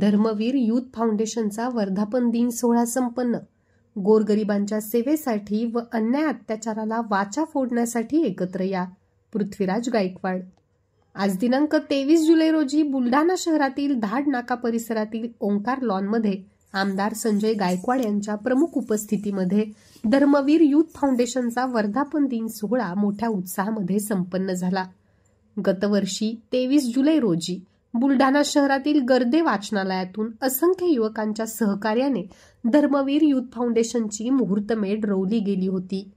Dharmaveer youth फाउंडेशनचा वर्धापन दिन सोहळा संपन्न गोरगरिबांच्या सेवेसाठी व अन्याय अत्याचाराला वाचा फोडण्यासाठी एकत्र या पृथ्वीराज गायकवाड आज दिनांक तेवीस जुलै रोजी बुलढाणा शहरातील धाड नाका परिसरातील ओंकार लॉनमध्ये आमदार संजय गायकवाड यांच्या प्रमुख उपस्थितीमध्ये धर्मवीर युथ फाउंडेशनचा वर्धापन दिन सोहळा मोठ्या उत्साहामध्ये संपन्न झाला गतवर्षी तेवीस जुलै रोजी बुलढाणा शहरातील गर्दे वाचनालयातून असंख्य युवकांच्या सहकार्याने धर्मवीर युथ फाउंडेशनची मुहूर्तमेढ रोवली गेली होती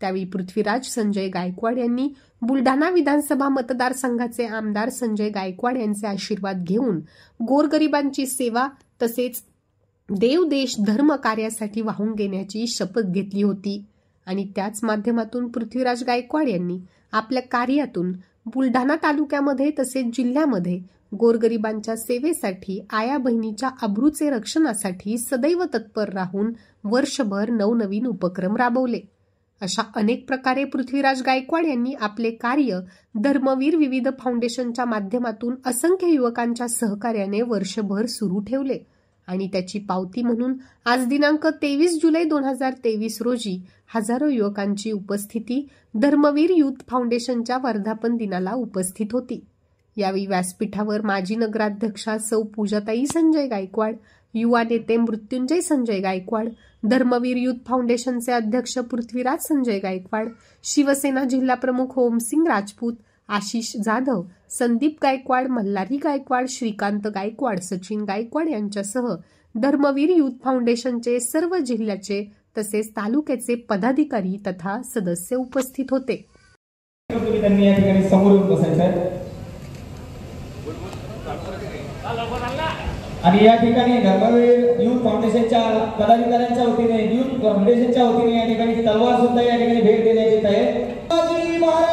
त्यावेळी पृथ्वीराज संजय गायकवाड यांनी बुलढाणा विधानसभा मतदारसंघाचे आमदार संजय गायकवाड यांचे आशीर्वाद घेऊन गोरगरिबांची सेवा तसेच देव देश धर्म कार्यासाठी वाहून घेण्याची शपथ घेतली होती आणि त्याच माध्यमातून पृथ्वीराज गायकवाड यांनी आपल्या कार्यातून बुलढाणा तालुक्यामध्ये तसेच जिल्ह्यामध्ये गोरगरिबांच्या सेवेसाठी आया बहिणीच्या अब्रूचे रक्षणासाठी सदैव तत्पर राहून वर्षभर नवनवीन उपक्रम राबवले अशा अनेक प्रकारे पृथ्वीराज गायकवाड यांनी आपले कार्य धर्मवीर विविध फाउंडेशनच्या माध्यमातून असंख्य युवकांच्या सहकार्याने वर्षभर सुरू ठेवले आणि त्याची पावती म्हणून आज दिनांक तेवीस जुलै दोन हजार तेवीस रोजी हजारो युवकांची उपस्थिती धर्मवीर युथ फाउंडेशनच्या वर्धापन दिनाला उपस्थित होती यावेळी व्यासपीठावर माजी नगराध्यक्षा सौ पूजाताई संजय गायकवाड युवा नेते मृत्युंजय संजय गायकवाड धर्मवीर युथ फाउंडेशनचे अध्यक्ष पृथ्वीराज संजय गायकवाड शिवसेना जिल्हाप्रमुख ओमसिंग राजपूत आशिष जाधव संदीप गायकवाड मल्हारी गायकवाड श्रीकांत गायकवाड सचिन गायकवाड यांच्यासह धर्मवीर युथ फाउंडेशनचे सर्व जिल्ह्याचे तसेच तालुक्याचे पदाधिकारी तथा सदस्य उपस्थित होते या ठिकाणी समोर बसायचं आहे आणि या ठिकाणी धर्मवीर युथ फाउंडेशनच्या पदाधिकाऱ्यांच्या वतीने युथ फाउंडेशनच्या वतीने या ठिकाणी तलवार सुद्धा या ठिकाणी भेट देण्यात येत आहे